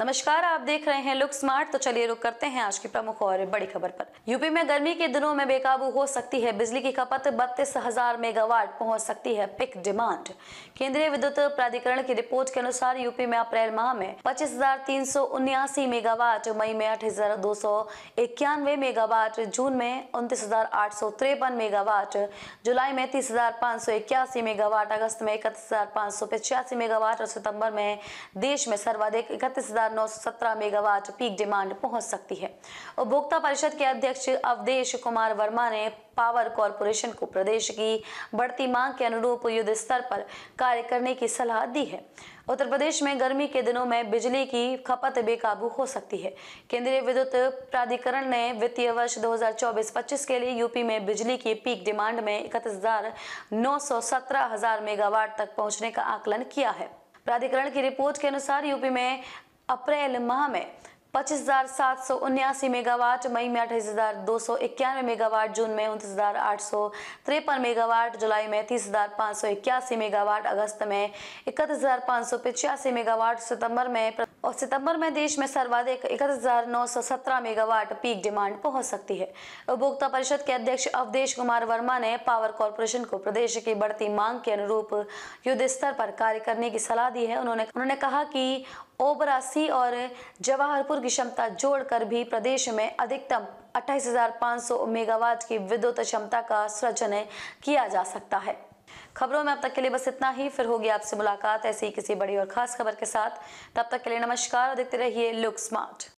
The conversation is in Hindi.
नमस्कार आप देख रहे हैं लुक स्मार्ट तो चलिए रुक करते हैं आज की प्रमुख और बड़ी खबर पर यूपी में गर्मी के दिनों में बेकाबू हो सकती है बिजली की खपत बत्तीस हजार मेगावाट पहुंच सकती है पिक डिमांड केंद्रीय विद्युत प्राधिकरण की रिपोर्ट के अनुसार यूपी में अप्रैल माह में पच्चीस हजार तीन सौ उन्यासी मेगावाट मई में आठ हजार दो सौ इक्यानवे मेगावाट जून में उन्तीस हजार आठ सौ तिरपन मेगावाट जुलाई में तीस हजार पाँच सौ इक्यासी मेगावाट अगस्त में इकतीस हजार पाँच सौ मेगावाट और सितम्बर में देश में सर्वाधिक इकतीस हजार 1,917 मेगावाट पीक डिमांड पहुंच सकती है उपभोक्ता परिषद के अध्यक्ष अवधेश कुमार वर्मा ने पावर कॉरपोरेशन को प्रदेश की बढ़ती मांग के अनुरूप युद्ध स्तर पर कार्य करने की सलाह दी है उत्तर प्रदेश में गर्मी के दिनों में बिजली की खपत बेकाबू हो सकती है केंद्रीय विद्युत प्राधिकरण ने वित्तीय वर्ष 2024-25 के लिए यूपी में बिजली की पीक डिमांड में इकतीस हजार मेगावाट तक पहुंचने का आकलन किया है प्राधिकरण की रिपोर्ट के अनुसार यूपी में अप्रैल माह में पच्चीस हजार सात सौ उन्यासी मेगावाट मई में अट्ठाईस हजार दो सौ इक्यानवे मेगावाट जून में उनतीस हजार मेगावाट जुलाई में तीस हजार पाँच सौ इक्यासी मेगावाट अगस्त में इकतीस हजार पाँच सौ मेगावाट सितंबर में और सितंबर में देश में सर्वाधिक इकतीस हजार नौ सौ सत्रह मेगावाट पीक डिमांड पहुंच सकती है उपभोक्ता परिषद के अध्यक्ष अवधेश कुमार वर्मा ने पावर कॉरपोरेशन को प्रदेश की बढ़ती मांग के अनुरूप युद्ध स्तर पर कार्य करने की सलाह दी है उन्होंने उन्होंने कहा कि ओबरासी और जवाहरपुर की क्षमता जोड़कर भी प्रदेश में अधिकतम 28,500 मेगावाट की विद्युत क्षमता का सृजन किया जा सकता है खबरों में अब तक के लिए बस इतना ही फिर होगी आपसे मुलाकात ऐसी किसी बड़ी और खास खबर के साथ तब तक के लिए नमस्कार और देखते रहिए लुक स्मार्ट